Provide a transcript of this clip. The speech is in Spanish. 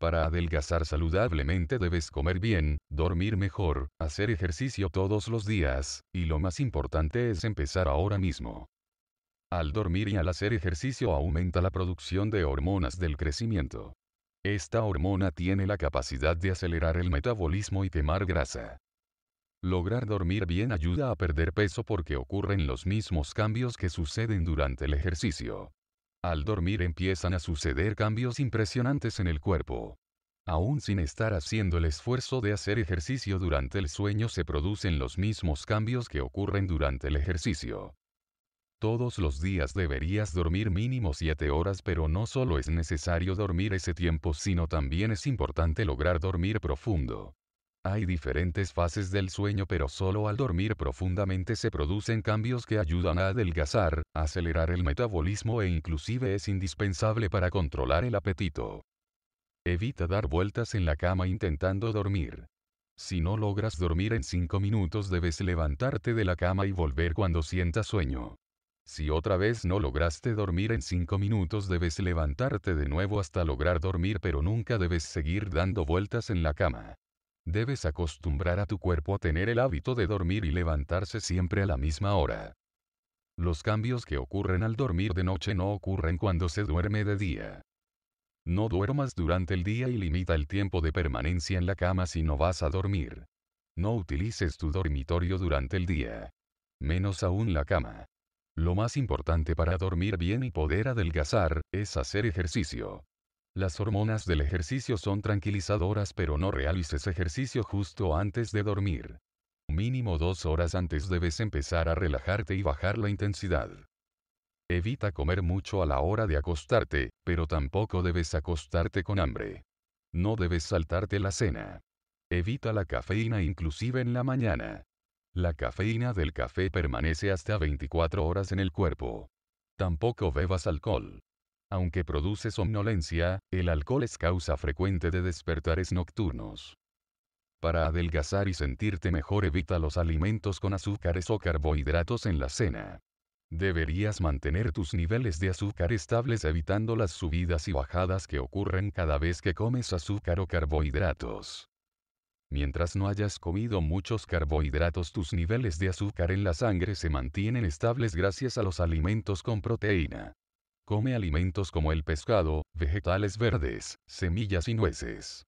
Para adelgazar saludablemente debes comer bien, dormir mejor, hacer ejercicio todos los días, y lo más importante es empezar ahora mismo. Al dormir y al hacer ejercicio aumenta la producción de hormonas del crecimiento. Esta hormona tiene la capacidad de acelerar el metabolismo y quemar grasa. Lograr dormir bien ayuda a perder peso porque ocurren los mismos cambios que suceden durante el ejercicio. Al dormir empiezan a suceder cambios impresionantes en el cuerpo. Aún sin estar haciendo el esfuerzo de hacer ejercicio durante el sueño se producen los mismos cambios que ocurren durante el ejercicio. Todos los días deberías dormir mínimo 7 horas, pero no solo es necesario dormir ese tiempo, sino también es importante lograr dormir profundo. Hay diferentes fases del sueño pero solo al dormir profundamente se producen cambios que ayudan a adelgazar, acelerar el metabolismo e inclusive es indispensable para controlar el apetito. Evita dar vueltas en la cama intentando dormir. Si no logras dormir en 5 minutos debes levantarte de la cama y volver cuando sientas sueño. Si otra vez no lograste dormir en 5 minutos debes levantarte de nuevo hasta lograr dormir pero nunca debes seguir dando vueltas en la cama. Debes acostumbrar a tu cuerpo a tener el hábito de dormir y levantarse siempre a la misma hora. Los cambios que ocurren al dormir de noche no ocurren cuando se duerme de día. No duermas durante el día y limita el tiempo de permanencia en la cama si no vas a dormir. No utilices tu dormitorio durante el día. Menos aún la cama. Lo más importante para dormir bien y poder adelgazar, es hacer ejercicio. Las hormonas del ejercicio son tranquilizadoras pero no realices ejercicio justo antes de dormir. Mínimo dos horas antes debes empezar a relajarte y bajar la intensidad. Evita comer mucho a la hora de acostarte, pero tampoco debes acostarte con hambre. No debes saltarte la cena. Evita la cafeína inclusive en la mañana. La cafeína del café permanece hasta 24 horas en el cuerpo. Tampoco bebas alcohol. Aunque produce somnolencia, el alcohol es causa frecuente de despertares nocturnos. Para adelgazar y sentirte mejor evita los alimentos con azúcares o carbohidratos en la cena. Deberías mantener tus niveles de azúcar estables evitando las subidas y bajadas que ocurren cada vez que comes azúcar o carbohidratos. Mientras no hayas comido muchos carbohidratos, tus niveles de azúcar en la sangre se mantienen estables gracias a los alimentos con proteína. Come alimentos como el pescado, vegetales verdes, semillas y nueces.